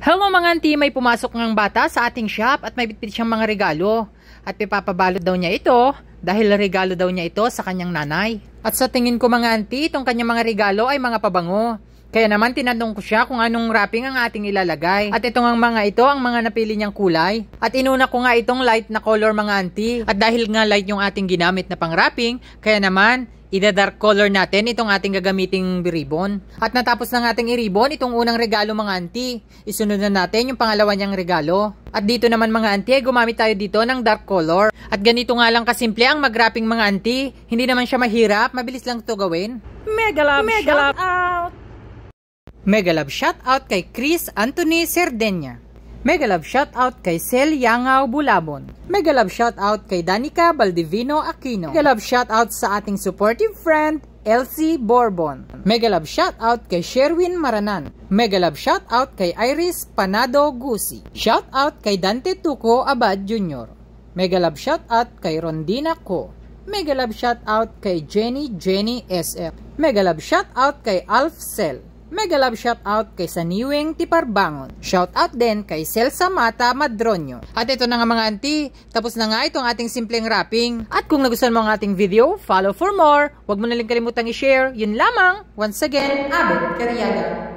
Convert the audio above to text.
Hello mga auntie, may pumasok ngang bata sa ating shop at may bitbit siyang mga regalo. At pipapabalot daw niya ito dahil regalo daw niya ito sa kanyang nanay. At sa tingin ko mga auntie, itong kanyang mga regalo ay mga pabango. Kaya naman tinanong ko siya kung anong wrapping ang ating ilalagay. At itong nga mga ito ang mga napili niyang kulay. At inuna ko nga itong light na color mga auntie. At dahil nga light yung ating ginamit na pang wrapping, kaya naman Ida-dark color natin itong ating gagamiting ribbon. At natapos ng ating i-ribbon, itong unang regalo mga auntie. Isunod na natin yung pangalawa niyang regalo. At dito naman mga auntie, gumamit tayo dito ng dark color. At ganito nga lang kasimple ang mag wrapping mga auntie. Hindi naman siya mahirap, mabilis lang ito gawin. Mega love, Mega love. Mega Megalab shoutout kay Chris Anthony Serdenya. Sardenya. Megalab shoutout kay Sel Yangaw Bulabon. Mega Megalab shoutout kay Danica Baldivino Aquino. Mega Megalab shoutout sa ating supportive friend, Elsie Borbon. Megalab shoutout kay Sherwin Maranan. Mega Megalab shoutout kay Iris Panado Gusi. Shoutout kay Dante Tuko Abad Jr. Mega Megalab shoutout kay Rondina Co. Megalab shoutout kay Jenny Jenny SF. Megalab shoutout kay Alf Sel. Mega love shout out kay Saniweng Tiparbangon. Shout out din kay Selsa Mata Madronyo. At ito na nga mga anti, tapos na nga itong ating simpleng wrapping. At kung nagustuhan mo ang ating video, follow for more. Huwag mo na rin kalimutang i-share. Yun lamang, once again, Abet Kariaga.